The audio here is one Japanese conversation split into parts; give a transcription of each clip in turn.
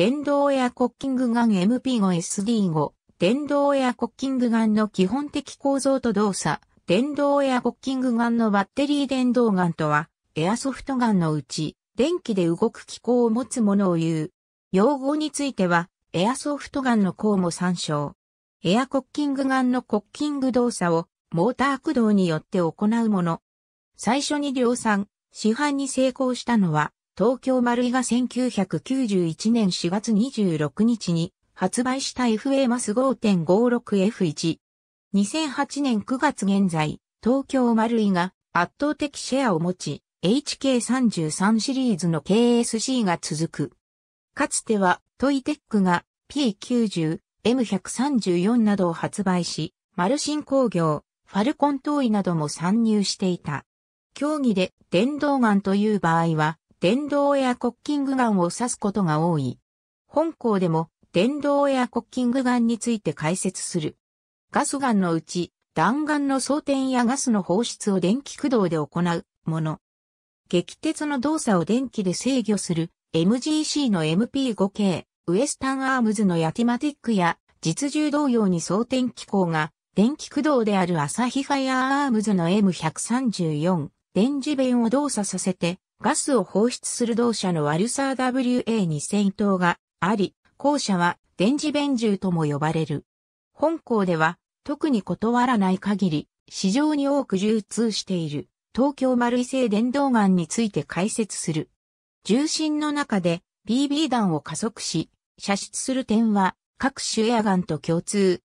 電動エアコッキングガン MP5SD5、電動エアコッキングガンの基本的構造と動作、電動エアコッキングガンのバッテリー電動ガンとは、エアソフトガンのうち、電気で動く機構を持つものを言う。用語については、エアソフトガンの項も参照。エアコッキングガンのコッキング動作を、モーター駆動によって行うもの。最初に量産、市販に成功したのは、東京マルイが1991年4月26日に発売した FA マス 5.56F1。2008年9月現在、東京マルイが圧倒的シェアを持ち、HK33 シリーズの KSC が続く。かつてはトイテックが P90、M134 などを発売し、マルシン工業、ファルコントーイなども参入していた。競技で電動ガンという場合は、電動エアコッキングガンを指すことが多い。本校でも電動エアコッキングガンについて解説する。ガスガンのうち弾丸の装填やガスの放出を電気駆動で行うもの。撃鉄の動作を電気で制御する MGC の MP5 系、ウエスタンアームズのヤティマティックや実銃同様に装填機構が電気駆動であるアサヒファイアーアームズの M134、電磁弁を動作させてガスを放出する同社のワルサー WA2000 があり、後者は電磁弁銃とも呼ばれる。本校では特に断らない限り、市場に多く流通している東京丸井製電動ガンについて解説する。重心の中で BB 弾を加速し、射出する点は各種エアガンと共通。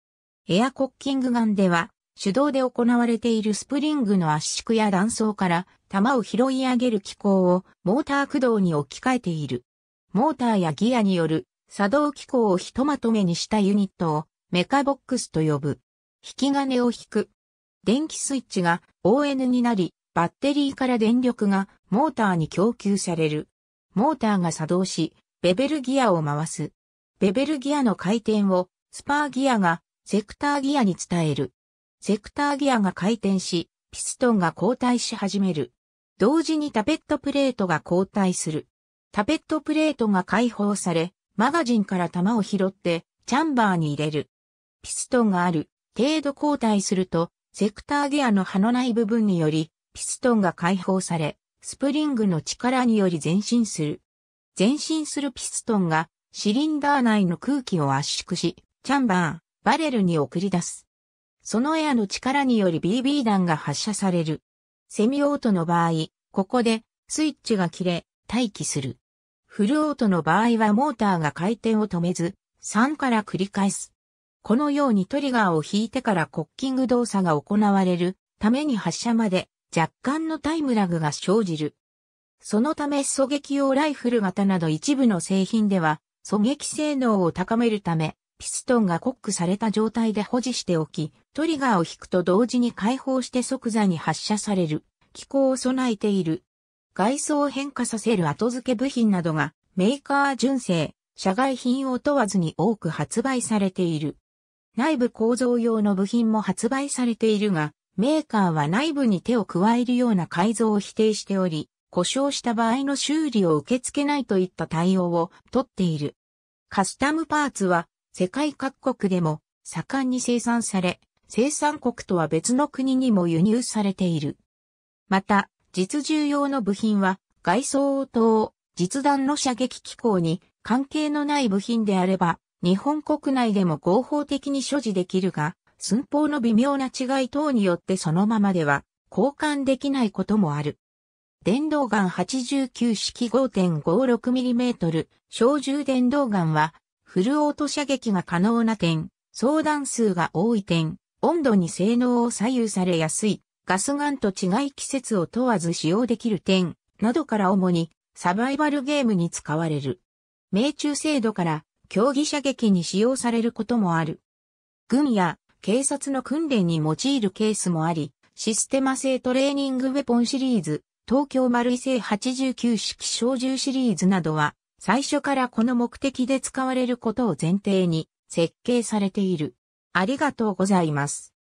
エアコッキングガンでは手動で行われているスプリングの圧縮や断層から弾を拾い上げる機構をモーター駆動に置き換えている。モーターやギアによる作動機構をひとまとめにしたユニットをメカボックスと呼ぶ。引き金を引く。電気スイッチが ON になり、バッテリーから電力がモーターに供給される。モーターが作動し、ベベルギアを回す。ベベルギアの回転をスパーギアがセクターギアに伝える。セクターギアが回転し、ピストンが後退し始める。同時にタペットプレートが後退する。タペットプレートが解放され、マガジンから弾を拾って、チャンバーに入れる。ピストンがある程度後退すると、セクターギアの刃のない部分により、ピストンが解放され、スプリングの力により前進する。前進するピストンが、シリンダー内の空気を圧縮し、チャンバー、バレルに送り出す。そのエアの力により BB 弾が発射される。セミオートの場合、ここでスイッチが切れ、待機する。フルオートの場合はモーターが回転を止めず、3から繰り返す。このようにトリガーを引いてからコッキング動作が行われるために発射まで若干のタイムラグが生じる。そのため狙撃用ライフル型など一部の製品では狙撃性能を高めるためピストンがコックされた状態で保持しておき、トリガーを引くと同時に解放して即座に発射される、機構を備えている。外装を変化させる後付け部品などが、メーカー純正、社外品を問わずに多く発売されている。内部構造用の部品も発売されているが、メーカーは内部に手を加えるような改造を否定しており、故障した場合の修理を受け付けないといった対応をとっている。カスタムパーツは世界各国でも盛んに生産され、生産国とは別の国にも輸入されている。また、実銃用の部品は外装応答、実弾の射撃機構に関係のない部品であれば、日本国内でも合法的に所持できるが、寸法の微妙な違い等によってそのままでは交換できないこともある。電動ガン89式 5.56mm 小銃電動ガンはフルオート射撃が可能な点、相談数が多い点、温度に性能を左右されやすい、ガスガンと違い季節を問わず使用できる点、などから主にサバイバルゲームに使われる。命中精度から競技射撃に使用されることもある。軍や警察の訓練に用いるケースもあり、システマ製トレーニングウェポンシリーズ、東京マルイ製89式小銃シリーズなどは、最初からこの目的で使われることを前提に設計されている。ありがとうございます。